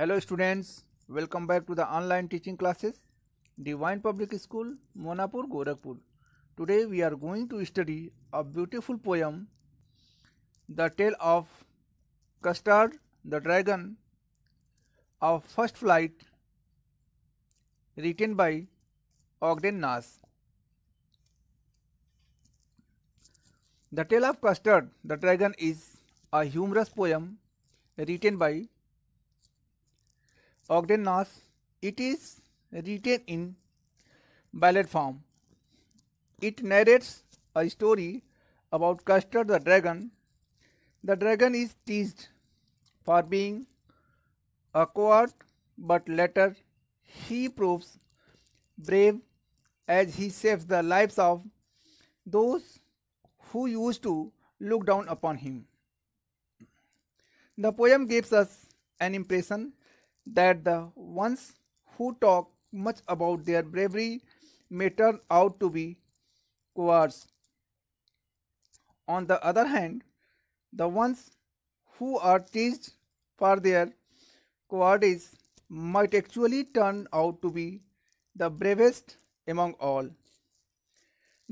Hello students, welcome back to the online teaching classes, Divine Public School, Monapur, Gorakhpur. Today we are going to study a beautiful poem, The Tale of Custard the Dragon, of First Flight, written by Ogden Nash. The Tale of Custard the Dragon is a humorous poem written by Ogden loss it is written in ballad form it narrates a story about Custer the dragon the dragon is teased for being a coward but later he proves brave as he saves the lives of those who used to look down upon him. The poem gives us an impression that the ones who talk much about their bravery may turn out to be cowards. On the other hand, the ones who are teased for their cowardice might actually turn out to be the bravest among all.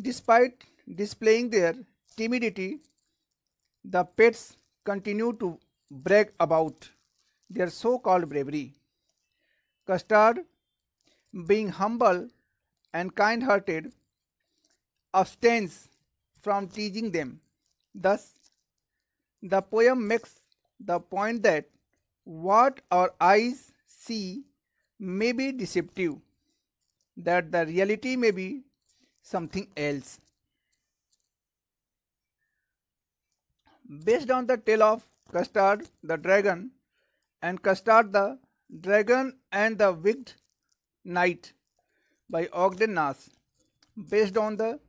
Despite displaying their timidity, the pets continue to brag about their so-called bravery. Custard, being humble and kind-hearted, abstains from teasing them. Thus, the poem makes the point that what our eyes see may be deceptive, that the reality may be something else. Based on the tale of Custard the dragon, and Custard the Dragon and the Wicked Knight by Ogden Nash, based on the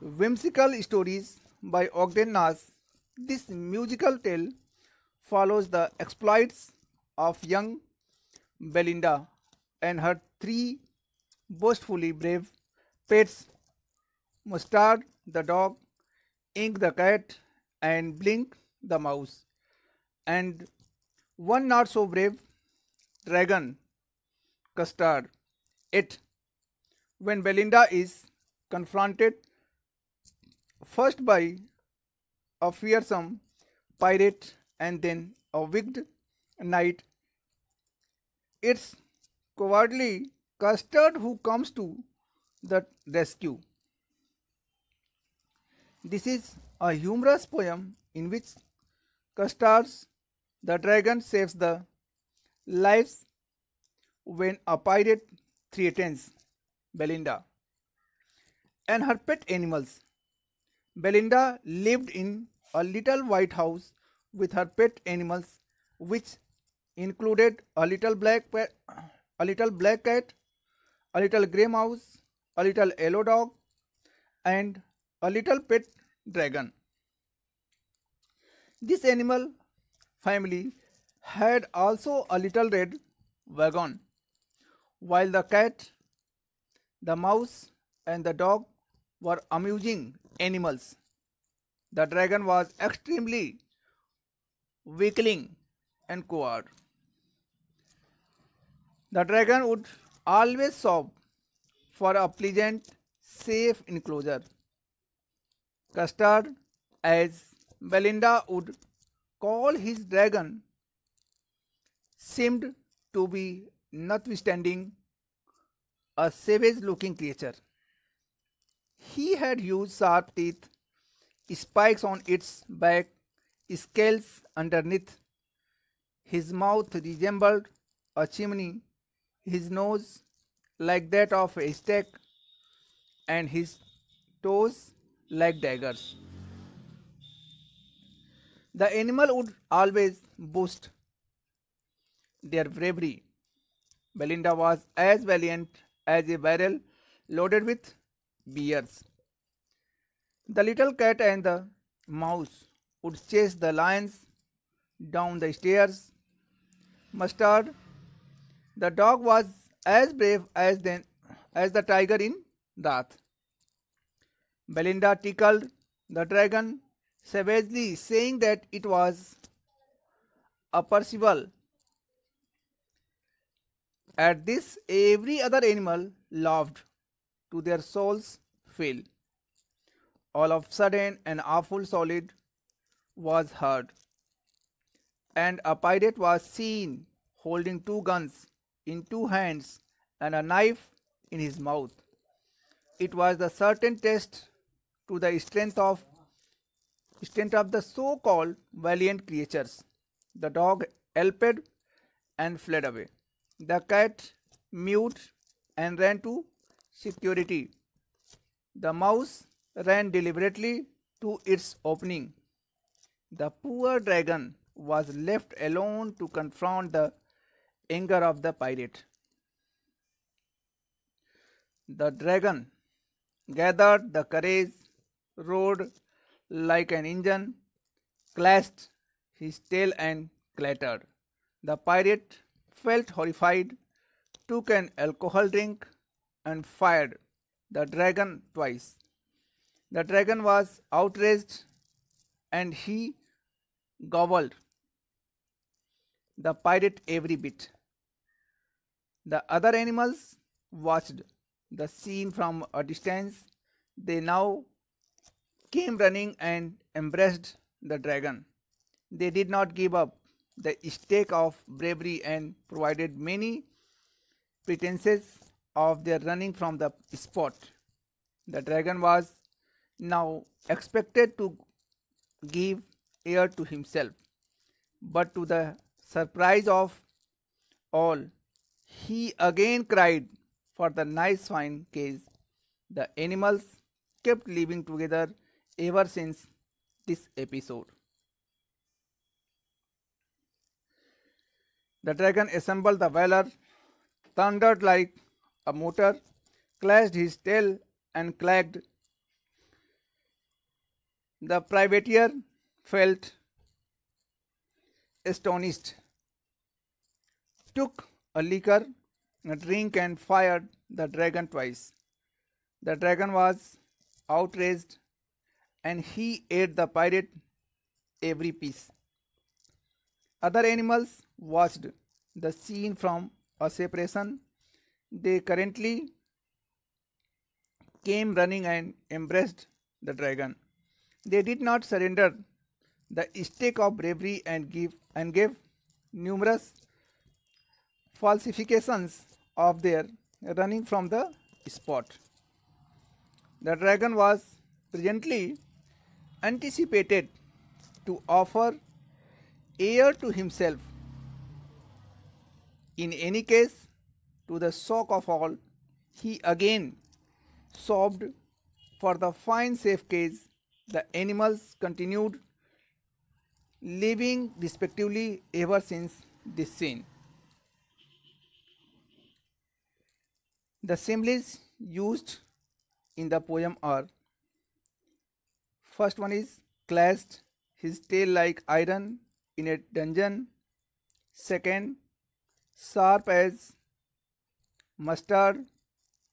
whimsical stories by Ogden Nash. This musical tale follows the exploits of young Belinda and her three boastfully brave pets, Mustard the dog, Ink the cat, and Blink the mouse, and one not so brave dragon custard it when Belinda is confronted first by a fearsome pirate and then a wicked knight. It's cowardly Custard who comes to the rescue. This is a humorous poem in which Custard's the dragon saves the lives when a pirate threatens Belinda and her pet animals. Belinda lived in a little white house with her pet animals which included a little black a little black cat, a little grey mouse, a little yellow dog and a little pet dragon. This animal family had also a little red wagon, while the cat, the mouse and the dog were amusing animals. The dragon was extremely weakling and coward. The dragon would always sob for a pleasant, safe enclosure. Custard, as Belinda would call his dragon seemed to be notwithstanding a savage looking creature. He had used sharp teeth, spikes on its back, scales underneath. His mouth resembled a chimney, his nose like that of a stack, and his toes like daggers. The animal would always boast their bravery. Belinda was as valiant as a barrel loaded with bears. The little cat and the mouse would chase the lions down the stairs. Mustard, the dog was as brave as, then, as the tiger in Dath. Belinda tickled the dragon savagely, saying that it was a At this, every other animal loved to their souls fell. All of a sudden, an awful solid was heard, and a pirate was seen holding two guns in two hands and a knife in his mouth. It was the certain test to the strength of stent of the so-called valiant creatures. The dog helped and fled away. The cat mewed and ran to security. The mouse ran deliberately to its opening. The poor dragon was left alone to confront the anger of the pirate. The dragon gathered the courage, rode like an engine, clashed his tail and clattered. The pirate felt horrified, took an alcohol drink, and fired the dragon twice. The dragon was outraged and he gobbled the pirate every bit. The other animals watched the scene from a distance. They now came running and embraced the dragon. They did not give up the stake of bravery and provided many pretenses of their running from the spot. The dragon was now expected to give air to himself, but to the surprise of all, he again cried for the nice fine case. The animals kept living together ever since this episode. The dragon assembled the valor, thundered like a motor, clashed his tail and clagged. The privateer felt astonished, took a liquor, a drink and fired the dragon twice. The dragon was outraged and he ate the pirate every piece. Other animals watched the scene from a separation. They currently came running and embraced the dragon. They did not surrender the stake of bravery and give and gave numerous falsifications of their running from the spot. The dragon was presently anticipated to offer air to himself in any case to the shock of all he again sobbed for the fine safe case. the animals continued living respectively ever since this scene the symbols used in the poem are First one is clashed his tail like iron in a dungeon. Second, sharp as mustard.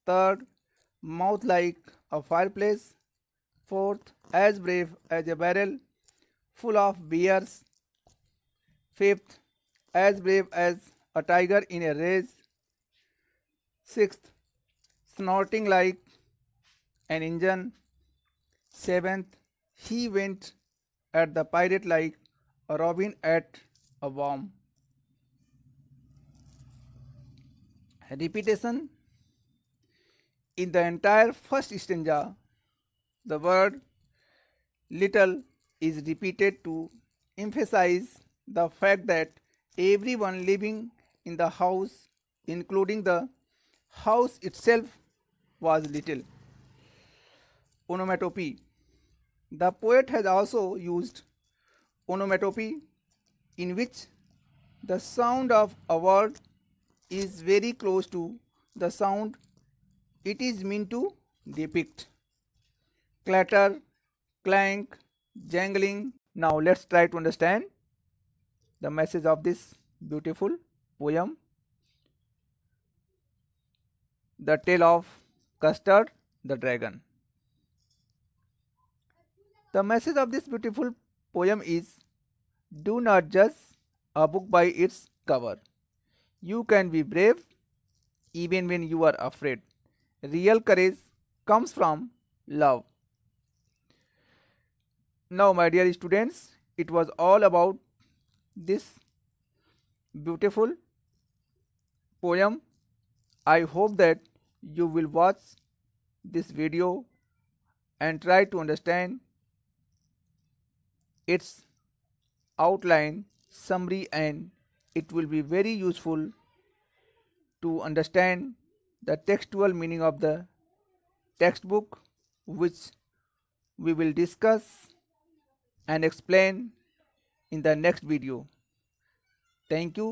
Third, mouth like a fireplace. Fourth, as brave as a barrel full of bears. Fifth, as brave as a tiger in a race. Sixth, snorting like an engine. Seventh, he went at the pirate like a robin at a worm. Repetition In the entire first stanza, the word little is repeated to emphasize the fact that everyone living in the house, including the house itself, was little. Onomatopoeia the poet has also used onomatopoeia in which the sound of a word is very close to the sound it is meant to depict. Clatter, clank, jangling. Now let's try to understand the message of this beautiful poem. The Tale of Custard the Dragon. The message of this beautiful poem is do not judge a book by its cover. You can be brave even when you are afraid. Real courage comes from love. Now, my dear students, it was all about this beautiful poem. I hope that you will watch this video and try to understand its outline summary and it will be very useful to understand the textual meaning of the textbook which we will discuss and explain in the next video. Thank you.